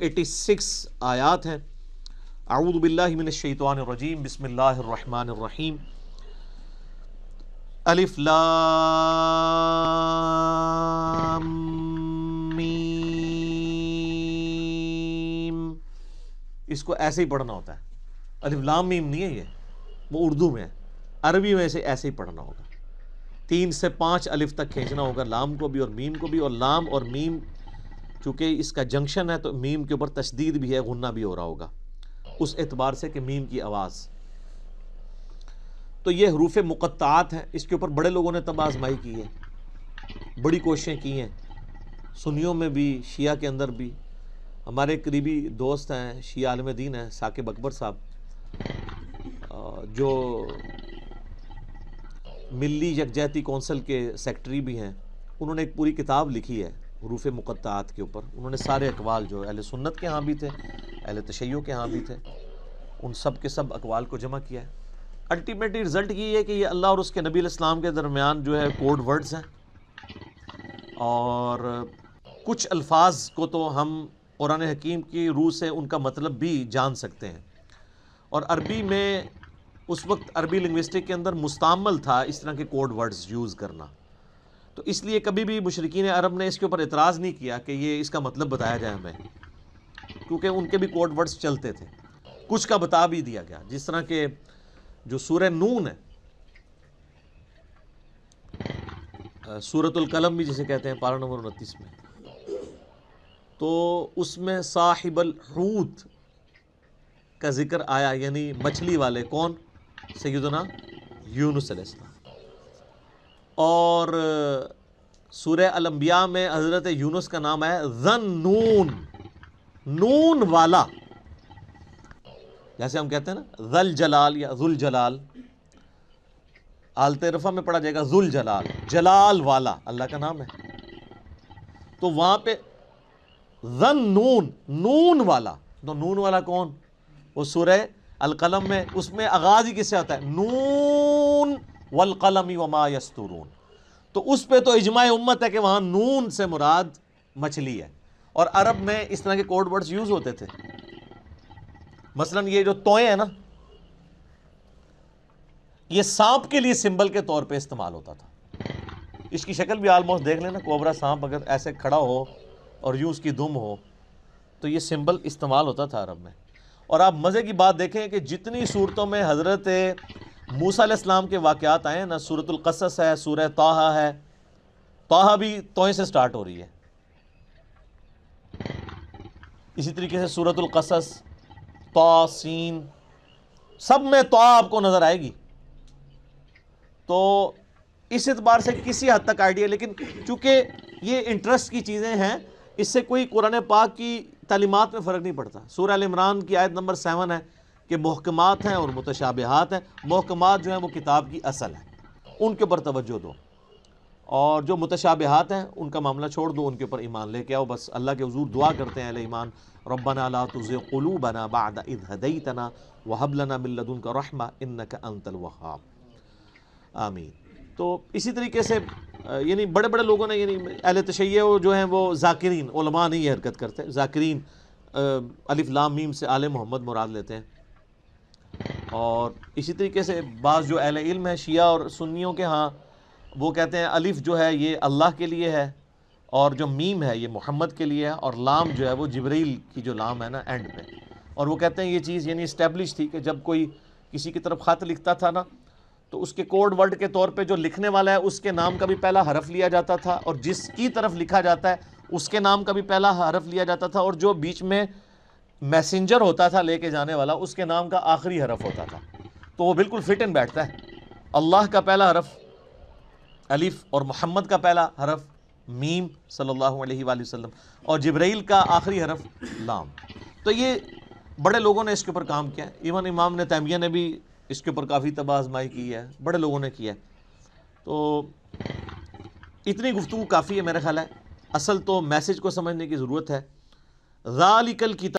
86 आयात हैं आऊदबिल्लिमिनशैतवानरजीम बसमीम इसको ऐसे ही पढ़ना होता है अलिफ लाम मीम नहीं है ये वो उर्दू में है अरबी में से ऐसे ही पढ़ना होगा तीन से पाँच अलिफ तक खींचना होगा लाम को भी और मीम को भी और लाम और मीम क्योंकि इसका जंक्शन है तो मीम के ऊपर तशदीद भी है गुन्ना भी हो रहा होगा उस एतबार से कि मीम की आवाज़ तो ये हरूफ मुक़त्त हैं इसके ऊपर बड़े लोगों ने तब आजमाई की है बड़ी कोशिशें की हैं सुनियों में भी शिया के अंदर भी हमारे करीबी दोस्त हैं शिया आलम दीन हैं साकिब अकबर साहब जो मिली यकजहती कौंसिल के सेक्रेटरी भी हैं उन्होंने एक पूरी किताब लिखी है हरूफ मुकदात के ऊपर उन्होंने सारे अकवाल जो अहल सुन्नत के यहाँ भी थे अहल तशैयों के यहाँ भी थे उन सब के सब अकवाल को जमा किया है अल्टीमेटली रिज़ल्ट ये है कि ये अल्लाह और उसके नबी इस्लाम के दरमियान जो है कोड वर्ड्स हैं और कुछ अल्फाज को तो हम कुरान हकीम की रूह से उनका मतलब भी जान सकते हैं और अरबी में उस वक्त अरबी लिंग्विस्टिक के अंदर मुस्तमल था इस तरह के कोड वर्ड्स यूज़ करना तो इसलिए कभी भी मशरकिन अरब ने इसके ऊपर एतराज़ नहीं किया कि ये इसका मतलब बताया जाए हमें क्योंकि उनके भी कोड वर्ड्स चलते थे कुछ का बता भी दिया गया जिस तरह के जो सूर नून है सूरतुल कलम भी जिसे कहते हैं पारा नंबर उनतीस में तो उसमें साहिबल रूत का जिक्र आया यानी मछली वाले कौन सैदना यूनुस और सूर्य अलम्बिया में हज़रत यूनस का नाम है जन नून नून वाला जैसे हम कहते हैं ना जल जलाल या जुल जलाल आलते रफा में पढ़ा जाएगा जुल जलाल जलाल वाला अल्लाह का नाम है तो वहाँ पे जन नून नून वाला तो नून वाला कौन वो सूर्य अलकलम में उसमें आगाज़ ही किससे आता है नून वलकलमी वमा यस्तुरून तो उस पर तो इजमा उम्मत है कि वहाँ नून से मुराद मछली है और अरब में इस तरह के कोड वर्ड्स यूज़ होते थे मसलन ये जो तोए है ना ये सांप के लिए सिंबल के तौर पे इस्तेमाल होता था इसकी शक्ल भी आलमोस्ट देख लेना कोबरा सांप अगर ऐसे खड़ा हो और यूं उसकी दुम हो तो ये सिंबल इस्तेमाल होता था अरब में और आप मज़े की बात देखें कि जितनी सूरतों में हज़रत मूसा इस्लाम के वाक़ात आए ना सूरत अलकसस है सूर ताहा है ताहा भी तोय से स्टार्ट हो रही है इसी तरीके से अलकसस तोसिन सब में तो आपको नज़र आएगी तो इस एतबार से किसी हद तक आइडिया लेकिन चूंकि ये इंटरेस्ट की चीज़ें हैं इससे कोई कुरान पाक की तलीमत में फ़र्क नहीं पड़ता सूर्य इमरान की आयत नंबर सेवन है कि महकमात हैं और मुतशाबहत हैं महकमात जो हैं वो किताब की असल हैं उनके ऊपर तोज्जो दो और जो मुतशाबहत हैं उनका मामला छोड़ दो उनके ऊपर ईमान लेके आओ बस अल्लाह के हजूर दुआ करते हैं ईमान रबना ला तुज़े क़ुलूबना बाद इद हदैतना वहबलना मिल्लदुन का रहमा इन्नका अंतल वहाब आमीन तो इसी तरीके से यानी बड़े बड़े लोगों ने यानी अहल तशैय जो हैं वो जाकिरीन नहीं हरकत करते जाकिरीन अलिफ़ लाम मीम से आल मोहम्मद मुराद लेते हैं और इसी तरीके से बाज़ जो अहल इल्म है शिया और सुन्नियों के हाँ वो कहते हैं अलिफ़ जो है ये अल्लाह के लिए है और जो मीम है ये मोहम्मद के लिए है और लाम जो है वो जबरील की जो लाम है ना एंड में और वो कहते हैं ये चीज़ यानी इस्टेब्लिश थी कि जब कोई किसी की तरफ ख़त लिखता था ना तो उसके कोड वर्ड के तौर पे जो लिखने वाला है उसके नाम का भी पहला हरफ लिया जाता था और जिसकी तरफ लिखा जाता है उसके नाम का भी पहला हरफ लिया जाता था और जो बीच में मैसेंजर होता था लेके जाने वाला उसके नाम का आखिरी हरफ होता था तो वो बिल्कुल फिट इन बैठता है अल्लाह का पहला हरफ अलिफ और मोहम्मद का पहला हरफ मीम सल्लल्लाहु अलैहि वसल्लम और जबराइल का आखिरी हरफ लाम तो ये बड़े लोगों ने इसके ऊपर काम किया इवन इमाम ने तैमिया ने भी इसके ऊपर काफ़ी तबाजमाई की है बड़े लोगों ने किया है तो इतनी गुफ्तु काफ़ी है मेरा ख्याल है असल तो मैसेज को समझने की ज़रूरत है ज़ालिकल किताब